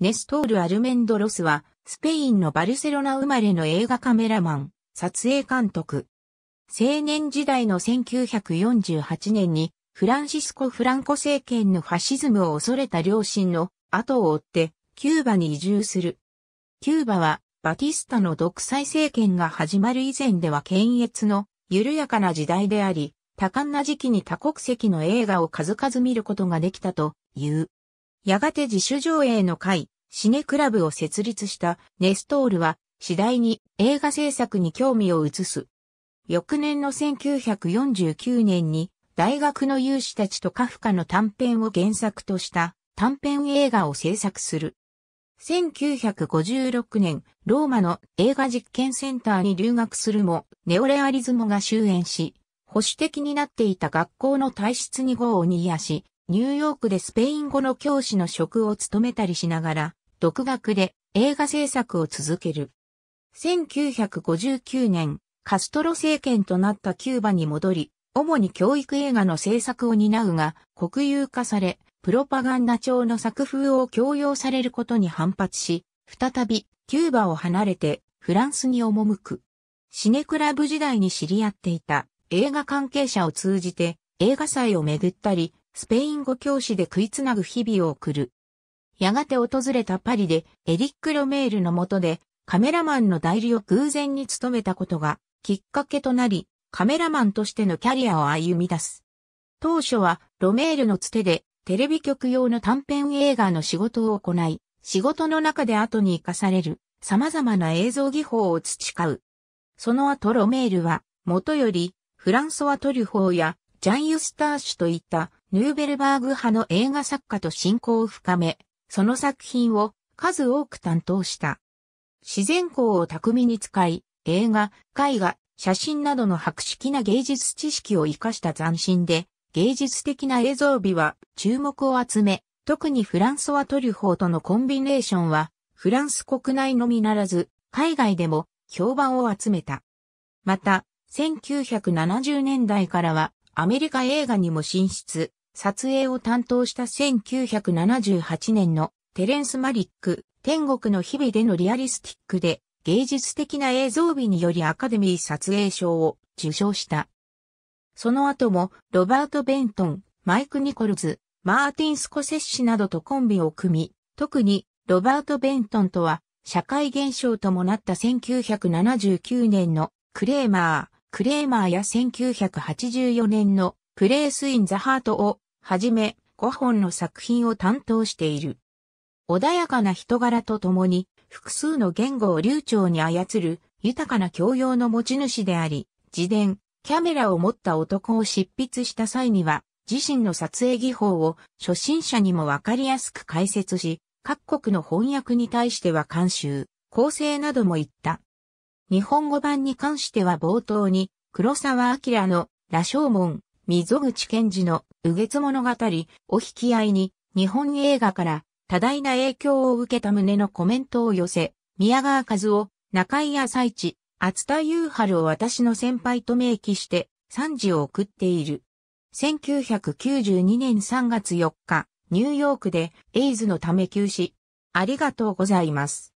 ネストール・アルメンドロスは、スペインのバルセロナ生まれの映画カメラマン、撮影監督。青年時代の1948年に、フランシスコ・フランコ政権のファシズムを恐れた両親の後を追って、キューバに移住する。キューバは、バティスタの独裁政権が始まる以前では検閲の緩やかな時代であり、多感な時期に多国籍の映画を数々見ることができたという。やがて自主上映の会、シネクラブを設立したネストールは次第に映画制作に興味を移す。翌年の1949年に大学の有志たちとカフカの短編を原作とした短編映画を制作する。1956年、ローマの映画実験センターに留学するも、ネオレアリズムが終焉し、保守的になっていた学校の体質に号を煮やし、ニューヨークでスペイン語の教師の職を務めたりしながら、独学で映画制作を続ける。1959年、カストロ政権となったキューバに戻り、主に教育映画の制作を担うが、国有化され、プロパガンダ調の作風を強要されることに反発し、再びキューバを離れてフランスに赴く。シネクラブ時代に知り合っていた映画関係者を通じて映画祭を巡ったり、スペイン語教師で食いつなぐ日々を送る。やがて訪れたパリで、エリック・ロメールの下で、カメラマンの代理を偶然に務めたことが、きっかけとなり、カメラマンとしてのキャリアを歩み出す。当初は、ロメールのつてで、テレビ局用の短編映画の仕事を行い、仕事の中で後に生かされる、様々な映像技法を培う。その後ロメールは、元より、フランソワ・トリュフォーや、ジャン・ユスターシュといった、ヌーベルバーグ派の映画作家と親交を深め、その作品を数多く担当した。自然光を巧みに使い、映画、絵画、写真などの博識な芸術知識を活かした斬新で、芸術的な映像美は注目を集め、特にフランソワ・トリュフォーとのコンビネーションは、フランス国内のみならず、海外でも評判を集めた。また、1970年代からはアメリカ映画にも進出、撮影を担当した1978年のテレンス・マリック、天国の日々でのリアリスティックで芸術的な映像美によりアカデミー撮影賞を受賞した。その後もロバート・ベントン、マイク・ニコルズ、マーティン・スコセッシなどとコンビを組み、特にロバート・ベントンとは社会現象ともなった1979年のクレーマー、クレーマーや1984年のプレースインザハートをはじめ5本の作品を担当している。穏やかな人柄とともに複数の言語を流暢に操る豊かな教養の持ち主であり、自伝、キャメラを持った男を執筆した際には、自身の撮影技法を初心者にもわかりやすく解説し、各国の翻訳に対しては監修、構成なども言った。日本語版に関しては冒頭に、黒沢明の羅生門、溝口健二の右月物語を引き合いに日本映画から多大な影響を受けた旨のコメントを寄せ、宮川和夫、中井朝市、厚田雄春を私の先輩と明記して賛辞を送っている。1992年3月4日、ニューヨークでエイズのため休止。ありがとうございます。